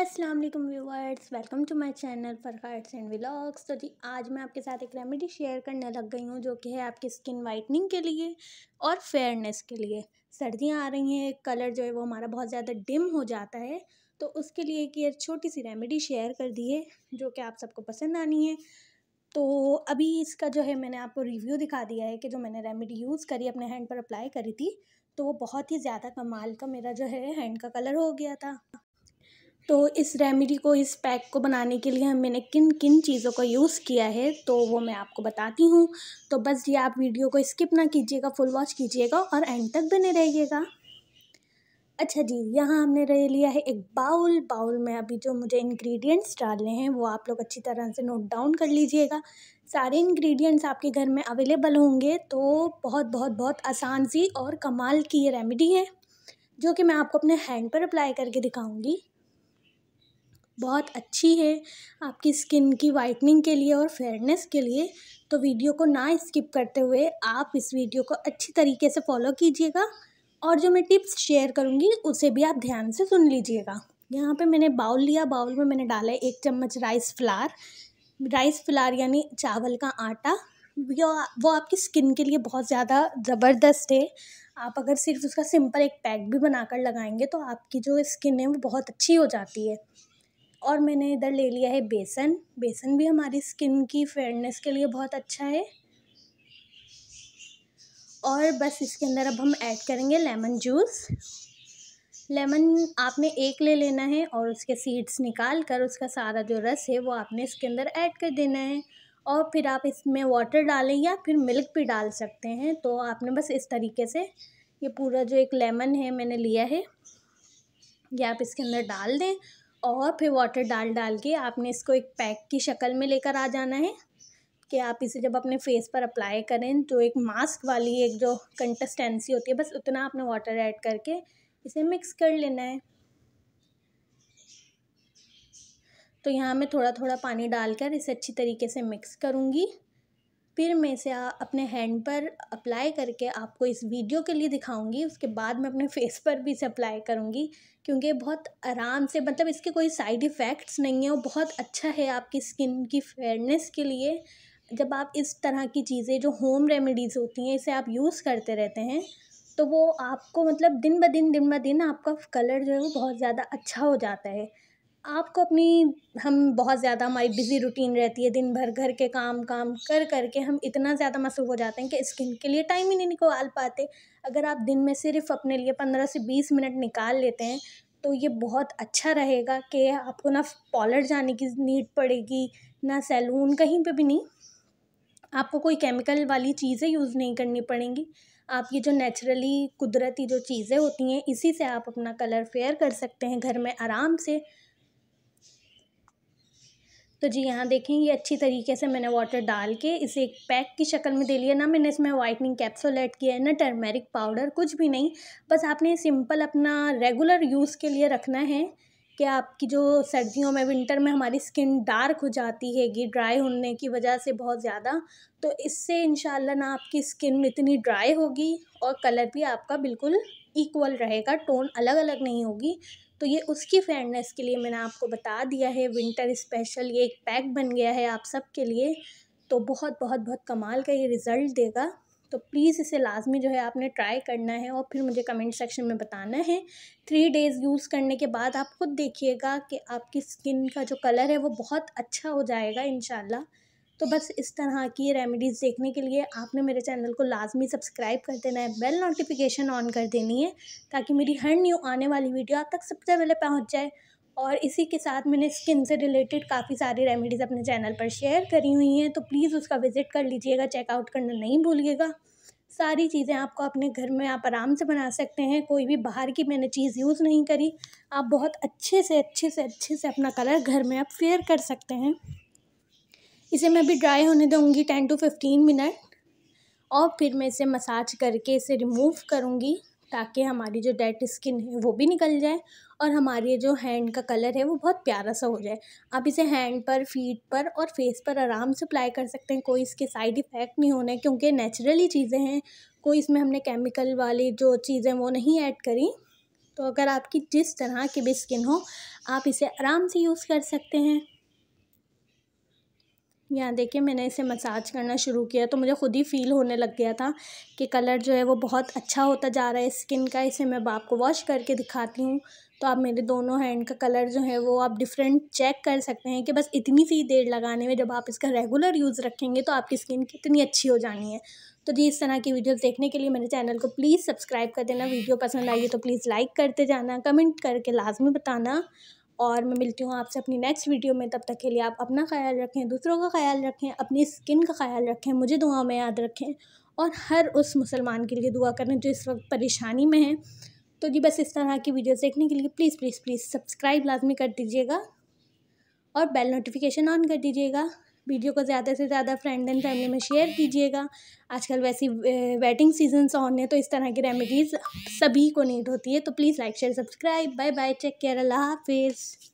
अस्सलाम वालेकुम welcome to my channel for arts and vlogs तो जी आज मैं आपके साथ एक रेमेडी शेयर करने लग गई हूँ जो कि है आपकी स्किन वाइटनिंग के लिए और फेयरनेस के लिए सर्दियाँ आ रही हैं कलर जो है वो हमारा बहुत ज़्यादा डिम हो जाता है तो उसके लिए एक ये छोटी सी रेमेडी शेयर कर दी है जो कि आप सबको पसंद आनी है तो अभी इसका जो है मैंने आपको रिव्यू दिखा दिया है कि जो मैंने रेमेडी यूज़ करी अपने हैंड पर अप्लाई करी थी तो वो बहुत ही ज़्यादा कमाल का मेरा जो है हैंड का कलर हो गया था तो इस रेमेडी को इस पैक को बनाने के लिए मैंने किन किन चीज़ों का यूज़ किया है तो वो मैं आपको बताती हूँ तो बस ये आप वीडियो को स्किप ना कीजिएगा फुल वॉच कीजिएगा और एंड तक बने रहिएगा अच्छा जी यहाँ हमने रह लिया है एक बाउल बाउल में अभी जो मुझे इंग्रेडिएंट्स डालने हैं वो आप लोग अच्छी तरह से नोट डाउन कर लीजिएगा सारे इंग्रेडिएंट्स आपके घर में अवेलेबल होंगे तो बहुत बहुत बहुत आसान सी और कमाल की ये रेमेडी है जो कि मैं आपको अपने हैंड पर अप्लाई करके दिखाऊंगी बहुत अच्छी है आपकी स्किन की वाइटनिंग के लिए और फेयरनेस के लिए तो वीडियो को ना स्किप करते हुए आप इस वीडियो को अच्छी तरीके से फॉलो कीजिएगा और जो मैं टिप्स शेयर करूँगी उसे भी आप ध्यान से सुन लीजिएगा यहाँ पे मैंने बाउल लिया बाउल में मैंने डाला एक चम्मच राइस फ्लार राइस फ्लार यानी चावल का आटा वो आपकी स्किन के लिए बहुत ज़्यादा ज़बरदस्त है आप अगर सिर्फ उसका सिंपल एक पैक भी बनाकर लगाएंगे तो आपकी जो स्किन है वो बहुत अच्छी हो जाती है और मैंने इधर ले लिया है बेसन बेसन भी हमारी स्किन की फेयरनेस के लिए बहुत अच्छा है और बस इसके अंदर अब हम ऐड करेंगे लेमन जूस लेमन आपने एक ले लेना है और उसके सीड्स निकाल कर उसका सारा जो रस है वो आपने इसके अंदर ऐड कर देना है और फिर आप इसमें वाटर डालें या फिर मिल्क भी डाल सकते हैं तो आपने बस इस तरीके से ये पूरा जो एक लेमन है मैंने लिया है ये आप इसके अंदर डाल दें और फिर वाटर डाल डाल के आपने इसको एक पैक की शक्ल में लेकर आ जाना है कि आप इसे जब अपने फेस पर अप्लाई करें तो एक मास्क वाली एक जो कंटस्टेंसी होती है बस उतना आपने वाटर ऐड करके इसे मिक्स कर लेना है तो यहाँ मैं थोड़ा थोड़ा पानी डालकर इसे अच्छी तरीके से मिक्स करूँगी फिर मैं इसे अपने हैंड पर अप्लाई करके आपको इस वीडियो के लिए दिखाऊंगी उसके बाद मैं अपने फेस पर भी इसे अप्लाई करूंगी क्योंकि बहुत आराम से मतलब इसके कोई साइड इफ़ेक्ट्स नहीं है वो बहुत अच्छा है आपकी स्किन की फेयरनेस के लिए जब आप इस तरह की चीज़ें जो होम रेमेडीज़ होती हैं इसे आप यूज़ करते रहते हैं तो वो आपको मतलब दिन ब दिन दिन ब दिन आपका कलर जो है वो बहुत ज़्यादा अच्छा हो जाता है आपको अपनी हम बहुत ज़्यादा हमारी बिज़ी रूटीन रहती है दिन भर घर के काम काम कर कर के हम इतना ज़्यादा मसरूफ़ हो जाते हैं कि स्किन के लिए टाइम ही नहीं निकाल पाते अगर आप दिन में सिर्फ अपने लिए पंद्रह से बीस मिनट निकाल लेते हैं तो ये बहुत अच्छा रहेगा कि आपको ना पॉलर जाने की नीड पड़ेगी ना सैलून कहीं पर भी नहीं आपको कोई केमिकल वाली चीज़ें यूज़ नहीं करनी पड़ेंगी आप ये जो नेचुरली कुदरती जो चीज़ें होती हैं इसी से आप अपना कलर फेयर कर सकते हैं घर में आराम से तो जी यहाँ देखें ये अच्छी तरीके से मैंने वाटर डाल के इसे एक पैक की शक्ल में दे लिया ना मैंने इसमें वाइटनिंग कैप्सूल ऐड किया है ना टर्मेरिक पाउडर कुछ भी नहीं बस आपने सिंपल अपना रेगुलर यूज़ के लिए रखना है कि आपकी जो सर्दियों में विंटर में हमारी स्किन डार्क हो जाती हैगी ड्राई होने की वजह से बहुत ज़्यादा तो इससे इन ना आपकी स्किन इतनी ड्राई होगी और कलर भी आपका बिल्कुल इक्वल रहेगा टोन अलग अलग नहीं होगी तो ये उसकी फेयरनेस के लिए मैंने आपको बता दिया है विंटर स्पेशल ये एक पैक बन गया है आप सब के लिए तो बहुत बहुत बहुत कमाल का ये रिज़ल्ट देगा तो प्लीज़ इसे लाजमी जो है आपने ट्राई करना है और फिर मुझे कमेंट सेक्शन में बताना है थ्री डेज़ यूज़ करने के बाद आप खुद देखिएगा कि आपकी स्किन का जो कलर है वो बहुत अच्छा हो जाएगा इन तो बस इस तरह की रेमेडीज़ देखने के लिए आपने मेरे चैनल को लाजमी सब्सक्राइब कर देना है बेल नोटिफिकेशन ऑन कर देनी है ताकि मेरी हर न्यू आने वाली वीडियो आप तक सबसे पहले पहुँच जाए और इसी के साथ मैंने स्किन से रिलेटेड काफ़ी सारी रेमेडीज़ अपने चैनल पर शेयर करी हुई हैं तो प्लीज़ उसका विज़िट कर लीजिएगा चेकआउट करना नहीं भूलिएगा सारी चीज़ें आपको अपने घर में आप आराम से बना सकते हैं कोई भी बाहर की मैंने चीज़ यूज़ नहीं करी आप बहुत अच्छे से अच्छे से अच्छे से अपना कलर घर में आप फेयर कर सकते हैं इसे मैं अभी ड्राई होने दूँगी टेन टू फिफ्टीन मिनट और फिर मैं इसे मसाज करके इसे रिमूव करूँगी ताकि हमारी जो डेड स्किन है वो भी निकल जाए और हमारे जो हैंड का कलर है वो बहुत प्यारा सा हो जाए आप इसे हैंड पर फीट पर और फेस पर आराम से अप्लाई कर सकते हैं कोई इसके साइड इफ़ेक्ट नहीं होने क्योंकि नेचुरली चीज़ें हैं कोई इसमें हमने केमिकल वाली जो चीज़ें वो नहीं ऐड करी तो अगर आपकी जिस तरह की भी स्किन हो आप इसे आराम से यूज़ कर सकते हैं यहाँ देखिए मैंने इसे मसाज करना शुरू किया तो मुझे ख़ुद ही फ़ील होने लग गया था कि कलर जो है वो बहुत अच्छा होता जा रहा है स्किन का इसे मैं बाप को वॉश करके दिखाती हूँ तो आप मेरे दोनों हैंड का कलर जो है वो आप डिफरेंट चेक कर सकते हैं कि बस इतनी सी देर लगाने में जब आप इसका रेगुलर यूज़ रखेंगे तो आपकी स्किन कितनी अच्छी हो जानी है तो जी इस तरह की वीडियोस देखने के लिए मेरे चैनल को प्लीज़ सब्सक्राइब कर देना वीडियो पसंद आई तो प्लीज़ लाइक करते जाना कमेंट करके लाजमी बताना और मैं मिलती हूँ आपसे अपनी नेक्स्ट वीडियो में तब तक के लिए आप अपना ख्याल रखें दूसरों का ख्याल रखें अपनी स्किन का ख्याल रखें मुझे दुआ में याद रखें और हर उस मुसलमान के लिए दुआ करें जो इस वक्त परेशानी में है तो जी बस इस तरह की वीडियोस देखने के लिए प्लीज़ प्लीज़ प्लीज़ सब्सक्राइब लाजमी कर दीजिएगा और बेल नोटिफिकेशन ऑन कर दीजिएगा वीडियो को ज़्यादा से ज़्यादा फ्रेंड एंड फैमिली में शेयर कीजिएगा आजकल वैसी वेटिंग सीजन ऑन है तो इस तरह की रेमेडीज़ सभी को नीड होती है तो please like share subscribe bye bye take care अल्लाह हाफिज़